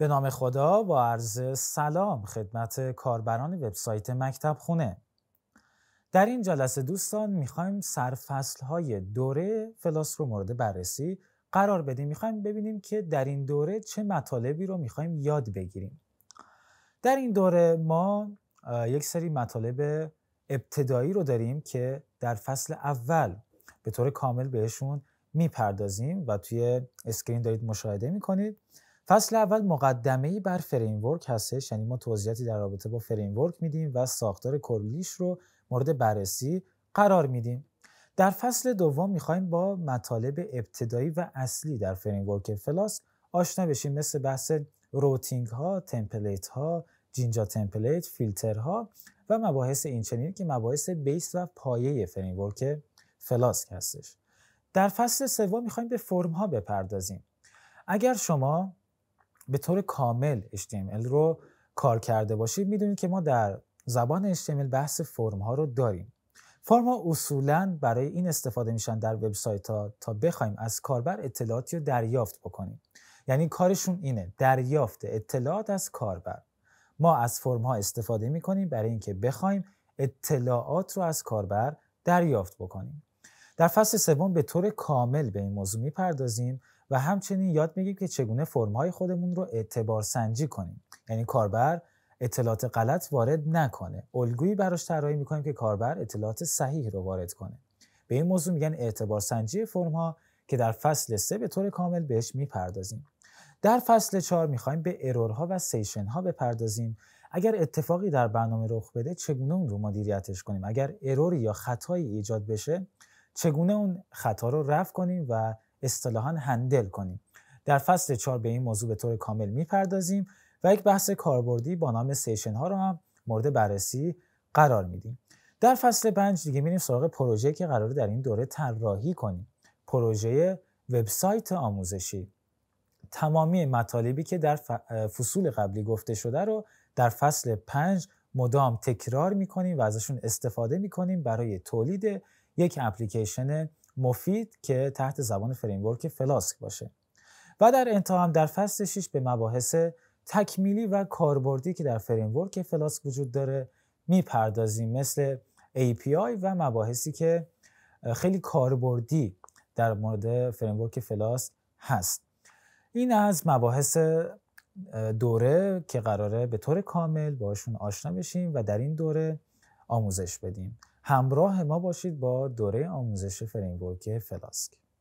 به نام خدا با عرض سلام خدمت کاربران وبسایت مکتب خونه در این جلسه دوستان میخوایم سرفصل های دوره فلاس رو مورد بررسی قرار بدیم میخوایم ببینیم که در این دوره چه مطالبی رو میخوایم یاد بگیریم در این دوره ما یک سری مطالب ابتدایی رو داریم که در فصل اول به طور کامل بهشون میپردازیم و توی اسکرین دارید مشاهده میکنید فصل اول مقدمه ای بر فریمورک هستش یعنی ما توضیحاتی در رابطه با فریمورک میدیم و ساختار کلیش رو مورد بررسی قرار میدیم در فصل دوم میخوایم با مطالب ابتدایی و اصلی در فریمورک فلاس آشنا بشیم مثل بحث روتینگ ها، تمپلیت ها، جینجا تمپلیت، فیلتر ها و مباحث این چنین که مباحث بیس و پایه فریمورک فلاسک هستش در فصل سوم میخوایم به فرم ها بپردازیم اگر شما به طور کامل HTML رو کار کرده باشید میدونید که ما در زبان HTML بحث فرم ها رو داریم فرم ها اصولا برای این استفاده میشن در وبسایت ها تا بخوایم از کاربر اطلاعاتی رو دریافت بکنیم یعنی کارشون اینه دریافت اطلاعات از کاربر ما از فرم ها استفاده می کنیم برای اینکه بخوایم اطلاعات رو از کاربر دریافت بکنیم در فصل سوم به طور کامل به این موضوع میپردازیم و همچنین یاد میگیم که چگونه های خودمون رو اعتبار سنجی کنیم یعنی کاربر اطلاعات غلط وارد نکنه الگویی براش طراحی میکنیم که کاربر اطلاعات صحیح رو وارد کنه به این موضوع میگن اعتبار سنجی فرم ها که در فصل سه به طور کامل بهش میپردازیم در فصل 4 میخوایم به ارورها و سیشن ها بپردازیم اگر اتفاقی در برنامه رخ بده چگونه اون رو مدیریتش کنیم اگر اروری یا خطایی ایجاد بشه چگونه اون خطا رو رفع کنیم و اصطلاحا هندل کنیم در فصل 4 به این موضوع به طور کامل میپردازیم و یک بحث کاربردی با نام سیشن ها رو هم مورد بررسی قرار میدیم در فصل پنج دیگه میریم سراغ پروژه که قراره در این دوره طراحی کنیم پروژه وبسایت آموزشی تمامی مطالبی که در فصول قبلی گفته شده رو در فصل پنج مدام تکرار میکنیم و ازشون استفاده میکنیم برای تولید یک اپلیکیشن مفید که تحت زبان فریمورک فلاسک باشه و در انتها هم در فصل 6 به مباحث تکمیلی و کاربردی که در فریمورک فلاسک وجود داره میپردازیم مثل API و مباحثی که خیلی کاربردی در مورد فریمورک فلاسک هست این از مباحث دوره که قراره به طور کامل باشون آشنا بشیم و در این دوره آموزش بدیم همراه ما باشید با دوره آموزش فریمورک فلاسک